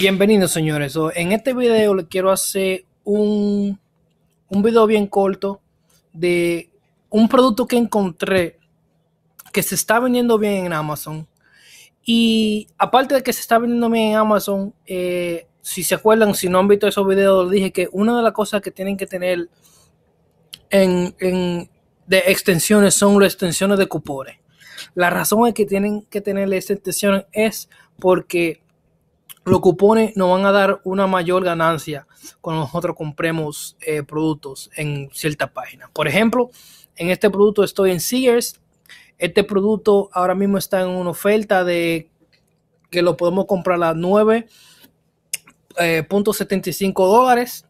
Bienvenidos señores, en este video les quiero hacer un, un video bien corto de un producto que encontré que se está vendiendo bien en Amazon y aparte de que se está vendiendo bien en Amazon, eh, si se acuerdan, si no han visto esos videos, les dije que una de las cosas que tienen que tener en, de extensiones son las extensiones de cupones. La razón es que tienen que tener las extensiones es porque los cupones nos van a dar una mayor ganancia cuando nosotros compremos eh, productos en cierta página. Por ejemplo, en este producto estoy en Sears. Este producto ahora mismo está en una oferta de que lo podemos comprar a 9.75 eh, dólares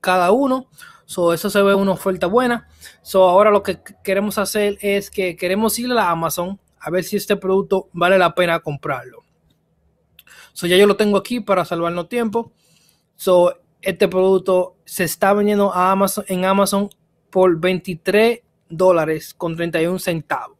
cada uno. So, eso se ve una oferta buena. So, ahora lo que queremos hacer es que queremos ir a Amazon a ver si este producto vale la pena comprarlo. So ya yo lo tengo aquí para salvarnos tiempo. So este producto se está vendiendo a Amazon, en Amazon por 23 dólares con 31 centavos.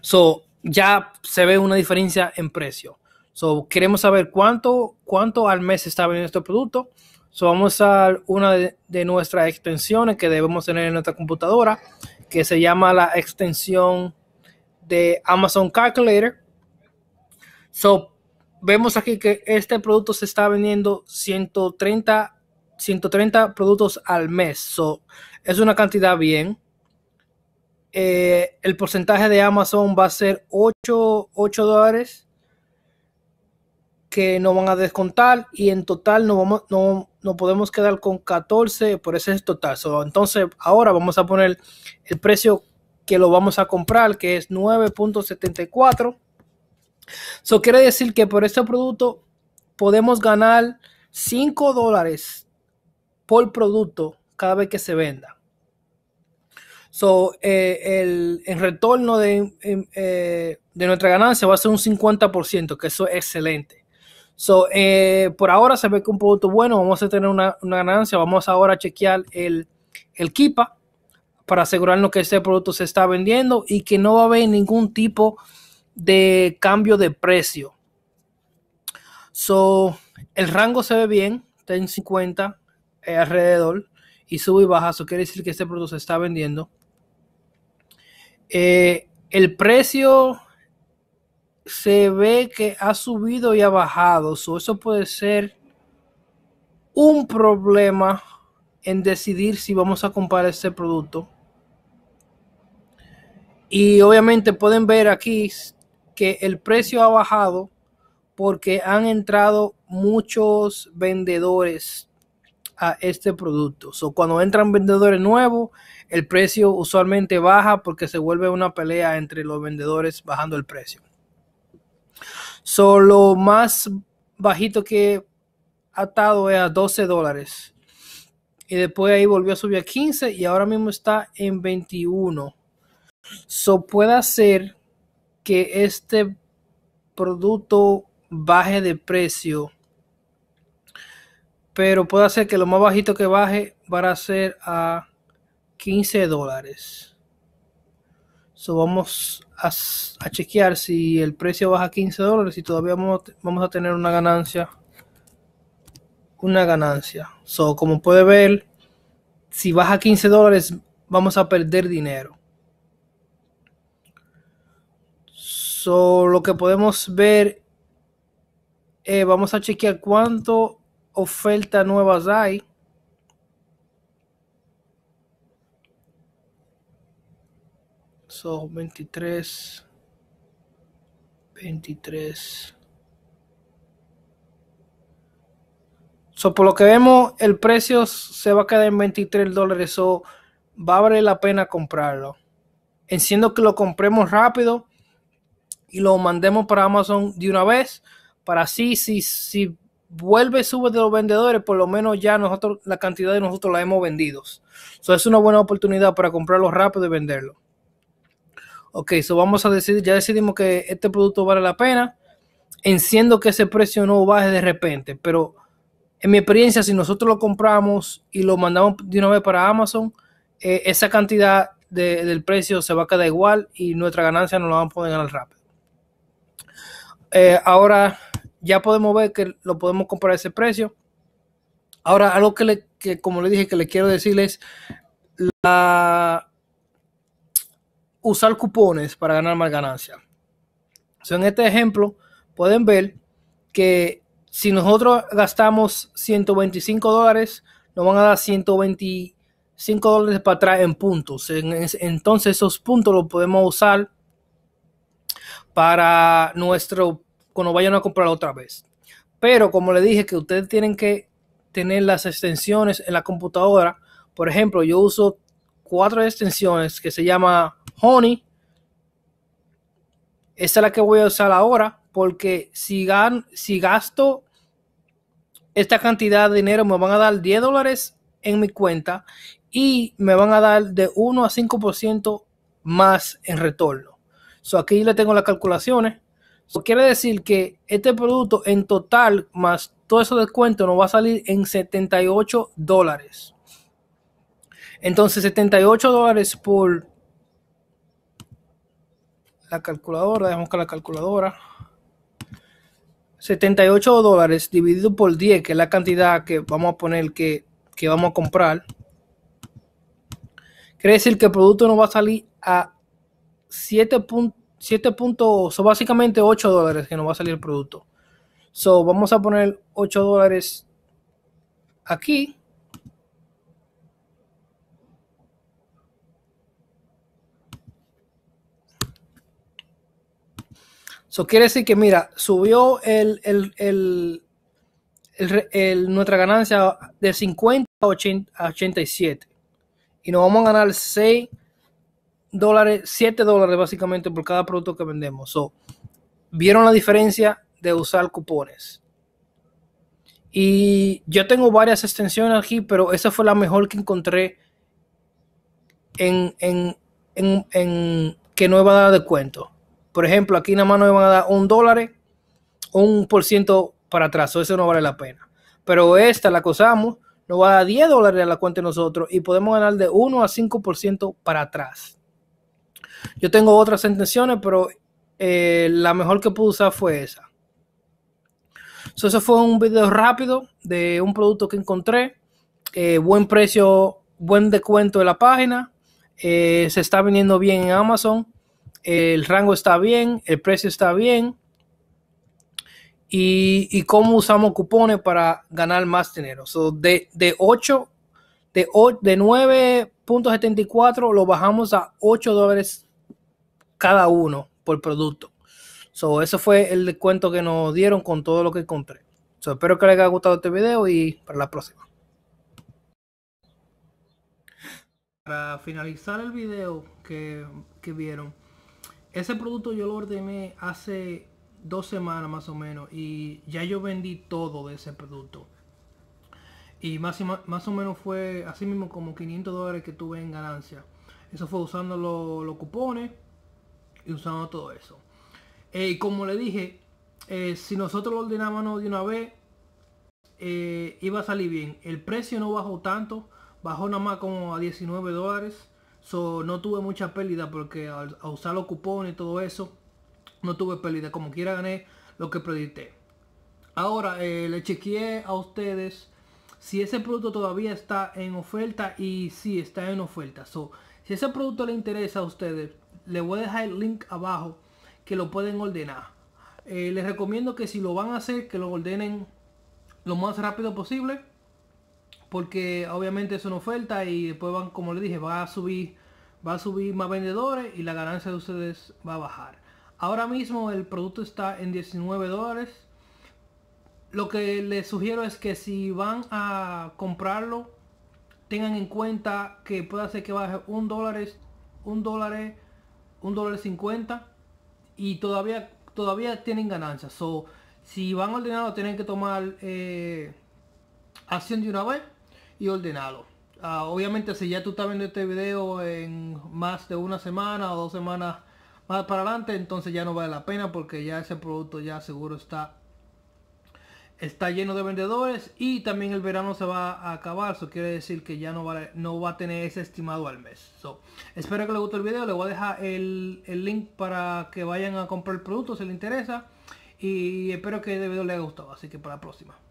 So ya se ve una diferencia en precio. So queremos saber cuánto, cuánto al mes está vendiendo este producto. So vamos a una de, de nuestras extensiones que debemos tener en nuestra computadora, que se llama la extensión de Amazon Calculator. So, vemos aquí que este producto se está vendiendo 130, 130 productos al mes. So, es una cantidad bien. Eh, el porcentaje de Amazon va a ser 8, dólares que no van a descontar y en total no, vamos, no, no podemos quedar con 14, por ese es total. So, entonces ahora vamos a poner el precio que lo vamos a comprar, que es 9.74 eso quiere decir que por este producto podemos ganar 5 dólares por producto cada vez que se venda. So, eh, el, retorno em, eh, de, nuestra ganancia va a ser un 50%, que eso es excelente. So, eh, por ahora se ve que un producto bueno, vamos a tener una, ganancia. Vamos ahora a chequear el, el KIPA para asegurarnos que este producto se está vendiendo y que no va a haber ningún tipo de de cambio de precio. So, el rango se ve bien, está en 50 eh, alrededor y sube y baja. Eso quiere decir que este producto se está vendiendo. Eh, el precio se ve que ha subido y ha bajado. eso puede ser un problema en decidir si vamos a comprar este producto. Y obviamente pueden ver aquí que el precio ha bajado porque han entrado muchos vendedores a este producto. So, cuando entran vendedores nuevos, el precio usualmente baja porque se vuelve una pelea entre los vendedores bajando el precio. Solo lo más bajito que atado era a 12 dólares. Y después ahí volvió a subir a 15 y ahora mismo está en 21. So puede ser que este producto baje de precio. Pero puede ser que lo más bajito que baje va a ser a 15 dólares. So vamos a, chequear si el precio baja a 15 dólares y todavía vamos, a tener una ganancia. Una ganancia. So como puede ver, si baja a 15 dólares, vamos a perder dinero. So, lo que podemos ver, eh, vamos a chequear cuánto oferta nuevas hay. Son 23, 23. So, por lo que vemos, el precio se va a quedar en 23 dólares. So, va a valer la pena comprarlo. Enciendo que lo compremos rápido y lo mandemos para Amazon de una vez, para así, si, si vuelve sube de los vendedores, por lo menos ya nosotros, la cantidad de nosotros la hemos vendido. So, es una buena oportunidad para comprarlo rápido y venderlo. Ok, eso vamos a decidir, ya decidimos que este producto vale la pena. Enciendo que ese precio no baje de repente, pero en mi experiencia, si nosotros lo compramos y lo mandamos de una vez para Amazon, eh, esa cantidad del precio se va a quedar igual y nuestra ganancia nos la vamos a poder ganar rápido. Eh, ahora ya podemos ver que lo podemos comprar a ese precio. Ahora, algo que, le, que como le dije, que le quiero decirles, usar cupones para ganar más ganancia. en este ejemplo, pueden ver que si nosotros gastamos 125 dólares, nos van a dar 125 dólares para atrás en puntos. Entonces, esos puntos los podemos usar para nuestro, cuando vayan a comprar otra vez. Pero como le dije que ustedes tienen que tener las extensiones en la computadora. Por ejemplo, yo uso cuatro extensiones que se llama Honey. Esta es la que voy a usar ahora porque si, si gasto esta cantidad de dinero me van a dar 10 dólares en mi cuenta y me van a dar de 1 a 5% más en retorno aquí le tengo las calculaciones. quiere decir que este producto en total más todo ese descuento nos va a salir en 78 dólares. Entonces 78 dólares por la calculadora, dejamos que la calculadora. 78 dólares dividido por 10, que es la cantidad que vamos a poner que, que vamos a comprar. Quiere decir que el producto nos va a salir a 7 puntos, 7 básicamente 8 dólares que nos va a salir el producto. So vamos a poner 8 dólares aquí. Eso quiere decir que, mira, subió el, nuestra ganancia de 50 a, 80, a 87. Y nos vamos a ganar 6 dólares, 7 dólares básicamente por cada producto que vendemos. o ¿Vieron la diferencia de usar cupones? Y yo tengo varias extensiones aquí, pero esa fue la mejor que encontré en, que no iba a dar descuento. Por ejemplo, aquí nada más nos van a dar un dólar, un por ciento para atrás, eso no vale la pena. Pero esta la que usamos nos va a dar 10 dólares a la cuenta de nosotros y podemos ganar de 1 a 5% para atrás. Yo tengo otras intenciones, pero eh, la mejor que pude usar fue esa. eso fue un video rápido de un producto que encontré. Eh, buen precio, buen descuento de la página. Eh, se está viniendo bien en Amazon. El rango está bien, el precio está bien. Y, cómo usamos cupones para ganar más dinero. de, de 8, de, de 9 74 lo bajamos a 8 dólares cada uno por producto. eso fue el descuento que nos dieron con todo lo que compré espero que les haya gustado este video y para la próxima. Para finalizar el video que, que vieron, ese producto yo lo ordené hace dos semanas más o menos y ya yo vendí todo de ese producto. Y más, o menos fue así mismo como 500 dólares que tuve en ganancia. Eso fue usando los cupones y usando todo eso. Eh, y como le dije, eh, si nosotros lo ordenábamos de una vez, eh, iba a salir bien. El precio no bajó tanto, bajó nada más como a 19 dólares. no tuve mucha pérdida porque al, usar los cupones y todo eso, no tuve pérdida. Como quiera gané lo que predité. Ahora, le chequeé a ustedes si ese producto todavía está en oferta y si está en oferta. So, si ese producto le interesa a ustedes, le voy a dejar el link abajo que lo pueden ordenar. Eh, les recomiendo que si lo van a hacer, que lo ordenen lo más rápido posible. Porque obviamente es una oferta y después van, como les dije, va a subir, va a subir más vendedores y la ganancia de ustedes va a bajar. Ahora mismo el producto está en 19 dólares lo que les sugiero es que si van a comprarlo, tengan en cuenta que puede ser que baje un dólar, un dólar, un dólar cincuenta y todavía todavía tienen ganancias. So, si van a tienen que tomar eh, acción de una vez y ordenarlo. Ah, obviamente, si ya tú estás viendo este video en más de una semana o dos semanas más para adelante, entonces ya no vale la pena porque ya ese producto ya seguro está está lleno de vendedores y también el verano se va a acabar. Eso quiere decir que ya no va, a, no va a tener ese estimado al mes. espero que les guste el video. Les voy a dejar el, el link para que vayan a comprar el producto si les interesa. Y espero que el video les haya gustado. Así que para la próxima.